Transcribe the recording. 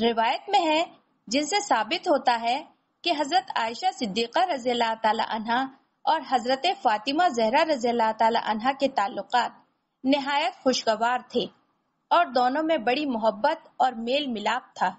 रिवायत में है जिनसे साबित होता है कि हजरत आयशा सिद्दीका रजी तला और हजरत फातिमा जहरा रजी तला के ताल्लुक नहायत खुशगवार थे और दोनों में बड़ी मोहब्बत और मेल मिलाप था